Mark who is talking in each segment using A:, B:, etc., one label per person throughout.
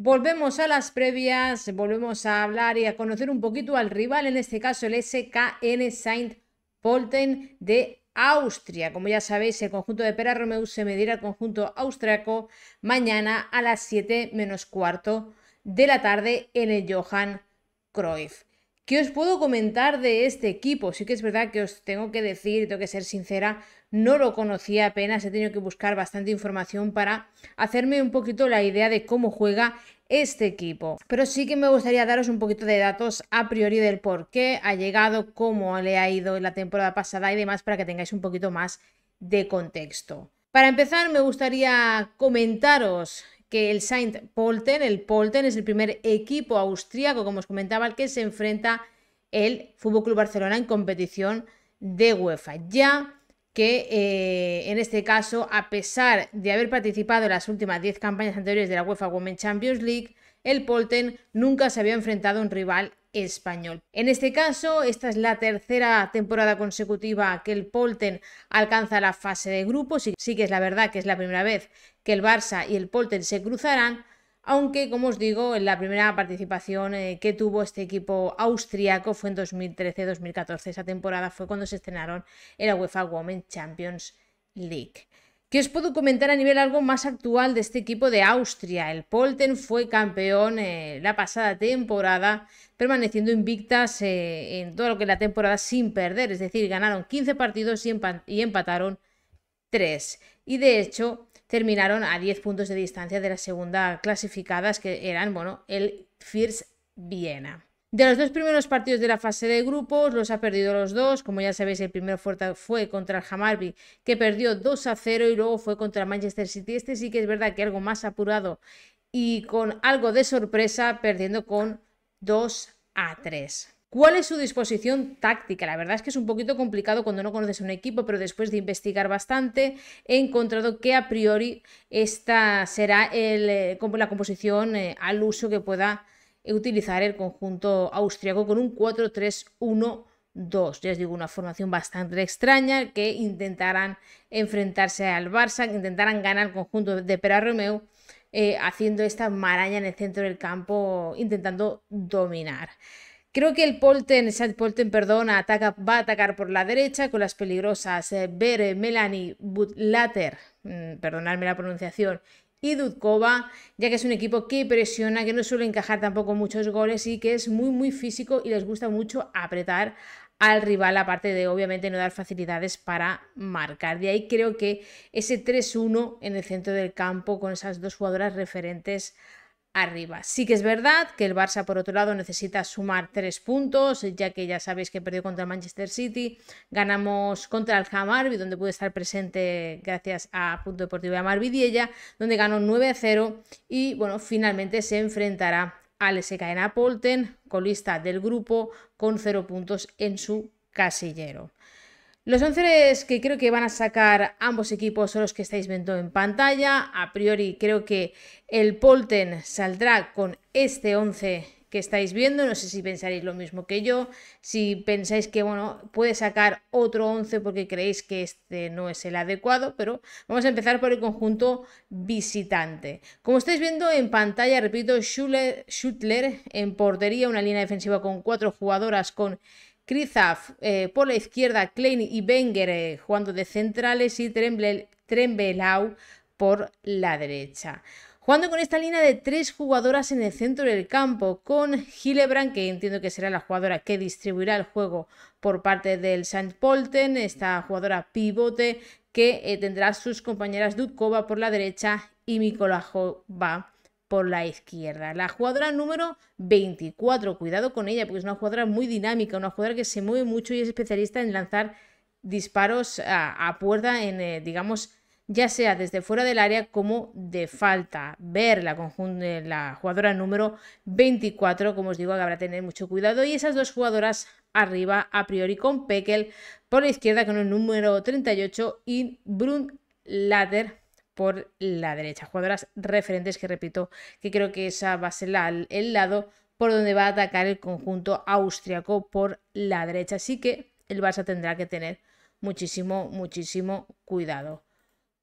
A: Volvemos a las previas, volvemos a hablar y a conocer un poquito al rival, en este caso el SKN Saint Polten de Austria. Como ya sabéis, el conjunto de Pera Romeu se medirá al conjunto austriaco mañana a las 7 menos cuarto de la tarde en el Johan Cruyff. ¿Qué os puedo comentar de este equipo? Sí que es verdad que os tengo que decir, tengo que ser sincera, no lo conocía apenas, he tenido que buscar bastante información para hacerme un poquito la idea de cómo juega este equipo. Pero sí que me gustaría daros un poquito de datos a priori del por qué ha llegado, cómo le ha ido la temporada pasada y demás para que tengáis un poquito más de contexto. Para empezar, me gustaría comentaros que el Saint Polten, el Polten es el primer equipo austríaco, como os comentaba, al que se enfrenta el Fútbol Club Barcelona en competición de UEFA. Ya que eh, en este caso, a pesar de haber participado en las últimas 10 campañas anteriores de la UEFA Women Champions League, el Polten nunca se había enfrentado a un rival español. En este caso, esta es la tercera temporada consecutiva que el Polten alcanza la fase de grupos y sí que es la verdad que es la primera vez que el Barça y el Polten se cruzarán, aunque como os digo, la primera participación eh, que tuvo este equipo austriaco fue en 2013-2014. Esa temporada fue cuando se estrenaron en la UEFA Women Champions League. ¿Qué os puedo comentar a nivel algo más actual de este equipo de Austria? El Polten fue campeón eh, la pasada temporada, permaneciendo invictas eh, en todo lo que es la temporada sin perder, es decir, ganaron 15 partidos y, y empataron 3. Y de hecho, terminaron a 10 puntos de distancia de la segunda clasificadas, que eran, bueno, el First Viena. De los dos primeros partidos de la fase de grupos, los ha perdido los dos. Como ya sabéis, el primero fue contra el Hamarby, que perdió 2 a 0, y luego fue contra el Manchester City. Este sí que es verdad que algo más apurado y con algo de sorpresa, perdiendo con 2 a 3. ¿Cuál es su disposición táctica? La verdad es que es un poquito complicado cuando no conoces un equipo, pero después de investigar bastante he encontrado que a priori esta será eh, la composición eh, al uso que pueda eh, utilizar el conjunto austriaco con un 4-3-1. 2. Ya os digo, una formación bastante extraña que intentarán enfrentarse al Barça, intentarán ganar el conjunto de Pera haciendo esta maraña en el centro del campo, intentando dominar. Creo que el Polten, Sad Polten, perdón, va a atacar por la derecha con las peligrosas eh, Bere, Melanie, Butlater, mm, perdonadme la pronunciación, y Dudkova, ya que es un equipo que presiona, que no suele encajar tampoco muchos goles y que es muy, muy físico y les gusta mucho apretar al rival, aparte de obviamente no dar facilidades para marcar. De ahí creo que ese 3-1 en el centro del campo con esas dos jugadoras referentes arriba. Sí que es verdad que el Barça, por otro lado, necesita sumar tres puntos, ya que ya sabéis que perdió contra el Manchester City, ganamos contra el Hamarby, donde puede estar presente gracias a Punto Deportivo de Amarvidiella, donde ganó 9 a 0 y bueno, finalmente se enfrentará al SKN e Polten, colista del grupo, con cero puntos en su casillero. Los 11 que creo que van a sacar ambos equipos son los que estáis viendo en pantalla. A priori creo que el Polten saldrá con este 11 que estáis viendo. No sé si pensaréis lo mismo que yo. Si pensáis que bueno, puede sacar otro 11 porque creéis que este no es el adecuado. Pero vamos a empezar por el conjunto visitante. Como estáis viendo en pantalla, repito, Schüttler en portería, una línea defensiva con cuatro jugadoras con Krizaf eh, por la izquierda, Klein y Wenger eh, jugando de centrales y Trembelau por la derecha. Jugando con esta línea de tres jugadoras en el centro del campo, con Hillebrand, que entiendo que será la jugadora que distribuirá el juego por parte del Saint Polten, esta jugadora pivote que eh, tendrá sus compañeras Dudkova por la derecha y Mikolajova por la izquierda. La jugadora número 24, cuidado con ella porque es una jugadora muy dinámica, una jugadora que se mueve mucho y es especialista en lanzar disparos a, puerta en, eh, digamos, ya sea desde fuera del área como de falta. Ver la, eh, la jugadora número 24, como os digo, que habrá tener mucho cuidado. Y esas dos jugadoras arriba, a priori con Pekel por la izquierda con el número 38 y Brun Lader por la derecha. Jugadoras referentes que repito que creo que esa va a ser el lado por donde va a atacar el conjunto austriaco por la derecha. Así que el Barça tendrá que tener muchísimo, muchísimo cuidado.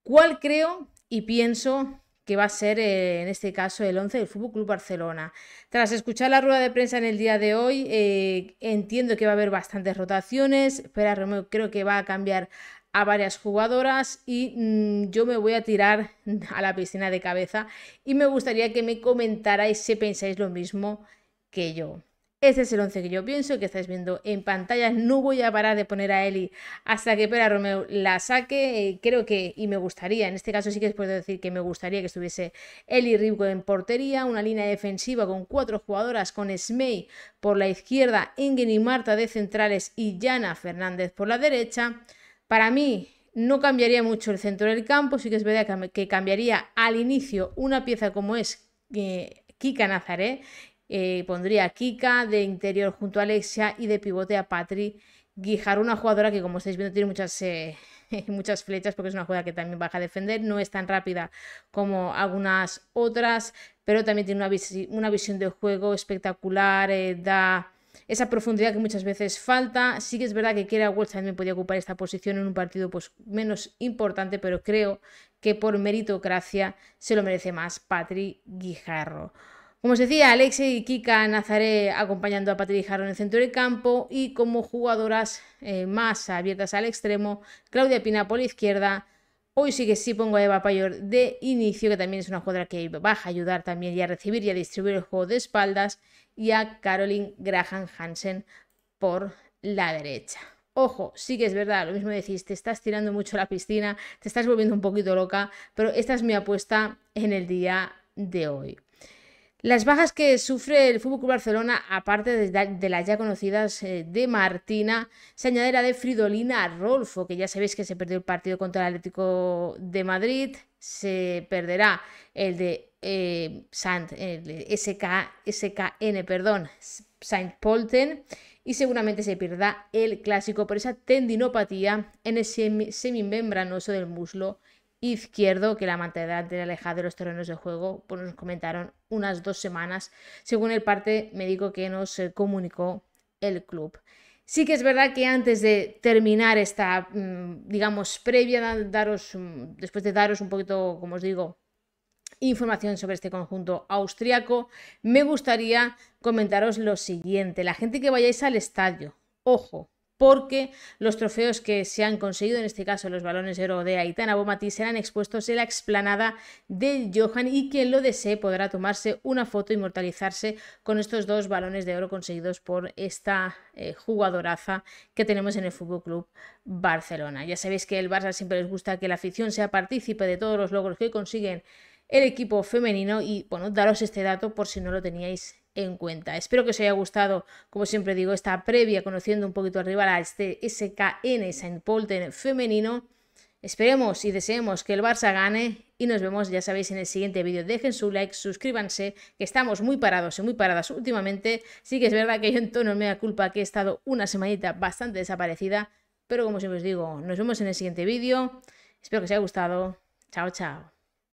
A: ¿Cuál creo y pienso que va a ser eh, en este caso el 11 del Fútbol Club Barcelona. Tras escuchar la rueda de prensa en el día de hoy, eh, entiendo que va a haber bastantes rotaciones. pero creo que va a cambiar a varias jugadoras y mm, yo me voy a tirar a la piscina de cabeza y me gustaría que me comentarais si pensáis lo mismo que yo. Este es el 11 que yo pienso que estáis viendo en pantalla. No voy a parar de poner a Eli hasta que Pera Romeo la saque. Eh, creo que, y me gustaría, en este caso sí que puedo decir que me gustaría que estuviese Eli Ribco en portería, una línea defensiva con cuatro jugadoras, con Smey por la izquierda, Ingen y Marta de centrales y Jana Fernández por la derecha. Para mí no cambiaría mucho el centro del campo, sí que es verdad que cambiaría al inicio una pieza como es eh, Kika Nazaré, eh, pondría a Kika de interior junto a Alexia y de pivote a Patri Guijar, una jugadora que como estáis viendo tiene eh, muchas, flechas porque es una jugadora que también baja a defender, no es tan rápida como algunas otras, pero también tiene una, visión de juego espectacular, da esa profundidad que muchas veces falta. Sí que es verdad que Kira Walsh también podía ocupar esta posición en un partido pues, menos importante, pero creo que por meritocracia se lo merece más Patri Guijarro. Como os decía, Alexei y Kika Nazaré acompañando a Patri Guijarro en el centro del campo y como jugadoras eh, más abiertas al extremo, Claudia Pina por la izquierda. Hoy sí que sí pongo a Eva Payor de inicio, que también es una jugadora que baja a ayudar también y a recibir y a distribuir el juego de espaldas y a Caroline Graham Hansen por la derecha. Ojo, sí que es verdad, lo mismo decís, te estás tirando mucho a la piscina, te estás volviendo un poquito loca, pero esta es mi apuesta en el día de hoy. Las bajas que sufre el Fútbol Barcelona, aparte de, las ya conocidas eh, de Martina, se añadirá de Fridolina Rolfo, que ya sabéis que se perdió el partido contra el Atlético de Madrid, se perderá el de eh, Saint, eh, SKN, perdón, Saint Polten, y seguramente se pierda el clásico por esa tendinopatía en el semimembranoso del muslo izquierdo que la mantendrá de alejada de los terrenos de juego, pues nos comentaron unas dos semanas, según el parte médico que nos eh, comunicó el club. Sí que es verdad que antes de terminar esta, mm, digamos, previa, daros, mm, después de daros un poquito, como os digo, información sobre este conjunto austriaco, me gustaría comentaros lo siguiente. La gente que vayáis al estadio, ojo, porque los trofeos que se han conseguido, en este caso los balones de oro de Aitana Bomati, serán expuestos en la explanada de Johan y quien lo desee podrá tomarse una foto y inmortalizarse con estos dos balones de oro conseguidos por esta eh, jugadoraza que tenemos en el Fútbol Club Barcelona. Ya sabéis que el Barça siempre les gusta que la afición sea partícipe de todos los logros que consiguen el equipo femenino y bueno, daros este dato por si no lo teníais en cuenta. Espero que os haya gustado, como siempre digo, esta previa conociendo un poquito arriba a este SKN Saint Polten femenino. Esperemos y deseemos que el Barça gane y nos vemos, ya sabéis, en el siguiente vídeo. Dejen su like, suscríbanse, que estamos muy parados y muy paradas últimamente. Sí que es verdad que yo en tono me da culpa que he estado una semanita bastante desaparecida, pero como siempre os digo, nos vemos en el siguiente vídeo. Espero que os haya gustado. Chao, chao.